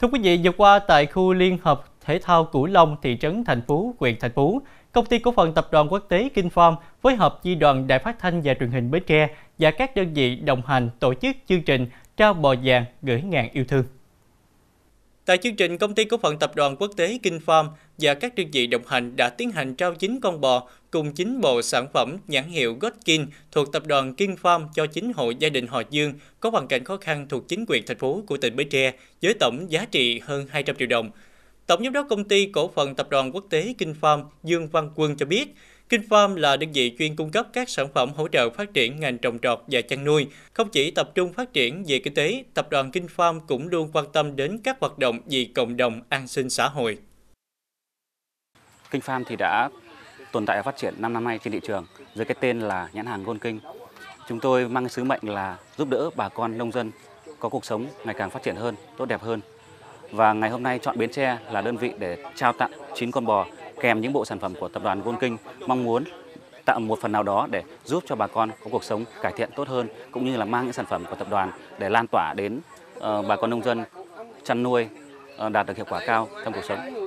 Thưa quý vị, vừa qua tại khu Liên hợp Thể thao Cửu Long, thị trấn Thành Phú, huyện Thành Phú, Công ty Cổ phần Tập đoàn Quốc tế Kinform phối hợp chi đoàn Đài Phát thanh và Truyền hình Bến Tre và các đơn vị đồng hành tổ chức chương trình Trao bò vàng gửi ngàn yêu thương. Tại chương trình, công ty cổ phần tập đoàn quốc tế Kinh Farm và các đơn vị đồng hành đã tiến hành trao 9 con bò cùng 9 bộ sản phẩm nhãn hiệu Godkin thuộc tập đoàn Kinh Farm cho 9 hộ gia đình Hòa Dương có hoàn cảnh khó khăn thuộc chính quyền thành phố của tỉnh Bến Tre với tổng giá trị hơn 200 triệu đồng. Tổng giám đốc công ty cổ phần tập đoàn quốc tế Kinh Farm Dương Văn Quân cho biết, Kinfarm là đơn vị chuyên cung cấp các sản phẩm hỗ trợ phát triển ngành trồng trọt và chăn nuôi. Không chỉ tập trung phát triển về kinh tế, tập đoàn Kinfarm cũng luôn quan tâm đến các hoạt động vì cộng đồng an sinh xã hội. Kinfarm thì đã tồn tại và phát triển 5 năm nay trên thị trường dưới cái tên là nhãn hàng Gold King. Chúng tôi mang sứ mệnh là giúp đỡ bà con nông dân có cuộc sống ngày càng phát triển hơn, tốt đẹp hơn. Và ngày hôm nay chọn Bến Tre là đơn vị để trao tặng 9 con bò kèm những bộ sản phẩm của tập đoàn Gold King mong muốn tạo một phần nào đó để giúp cho bà con có cuộc sống cải thiện tốt hơn cũng như là mang những sản phẩm của tập đoàn để lan tỏa đến ờ, bà con nông dân chăn nuôi ờ, đạt được hiệu quả cao trong cuộc sống.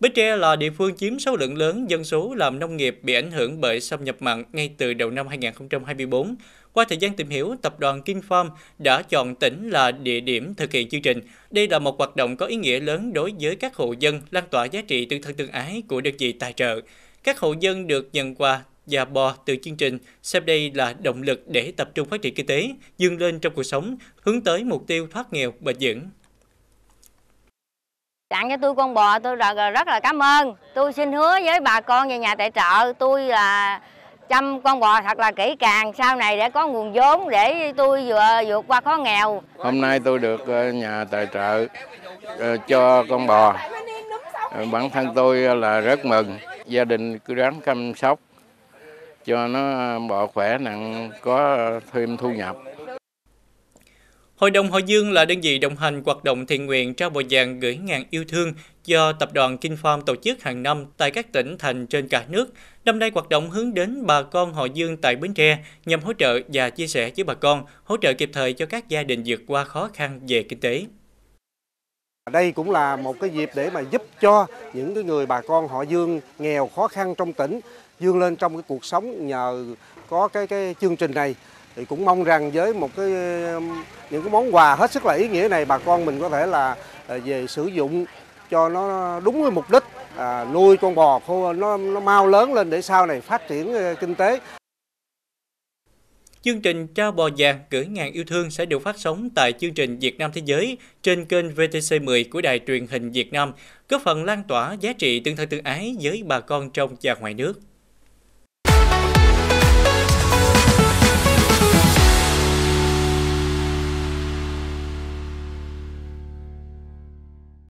Bến Tre là địa phương chiếm số lượng lớn dân số làm nông nghiệp bị ảnh hưởng bởi xâm nhập mặn ngay từ đầu năm 2024. Qua thời gian tìm hiểu, tập đoàn King Farm đã chọn tỉnh là địa điểm thực hiện chương trình. Đây là một hoạt động có ý nghĩa lớn đối với các hộ dân lan tỏa giá trị tương thân tương ái của đơn vị tài trợ. Các hộ dân được nhận quà và bò từ chương trình, xem đây là động lực để tập trung phát triển kinh tế, dương lên trong cuộc sống, hướng tới mục tiêu thoát nghèo bền vững tặng cho tôi con bò tôi là rất là cảm ơn tôi xin hứa với bà con và nhà tài trợ tôi là chăm con bò thật là kỹ càng sau này để có nguồn vốn để tôi vừa vượt qua khó nghèo hôm nay tôi được ờ, nhà tài trợ ờ, cho con bò ờ, bản thân tôi là rất mừng gia đình cứ ráng chăm sóc cho nó bò khỏe nặng có thêm thu nhập Hội đồng Hội Dương là đơn vị đồng hành hoạt động thiện nguyện trao bộ dạng gửi ngàn yêu thương do Tập đoàn Kinh Farm tổ chức hàng năm tại các tỉnh thành trên cả nước. Năm nay hoạt động hướng đến bà con Hội Dương tại Bến Tre nhằm hỗ trợ và chia sẻ với bà con, hỗ trợ kịp thời cho các gia đình vượt qua khó khăn về kinh tế. Đây cũng là một cái dịp để mà giúp cho những cái người bà con họ Dương nghèo khó khăn trong tỉnh dương lên trong cái cuộc sống nhờ có cái cái chương trình này thì cũng mong rằng với một cái những cái món quà hết sức là ý nghĩa này bà con mình có thể là ờ, về sử dụng cho nó đúng với mục đích à, nuôi con bò khô nó nó mau lớn lên để sau này phát triển ờ, kinh tế. Chương trình Trao bò vàng gửi ngàn yêu thương sẽ được phát sóng tại chương trình Việt Nam Thế giới trên kênh VTC10 của Đài truyền hình Việt Nam, góp phần lan tỏa giá trị tương thân tương ái với bà con trong và ngoài nước.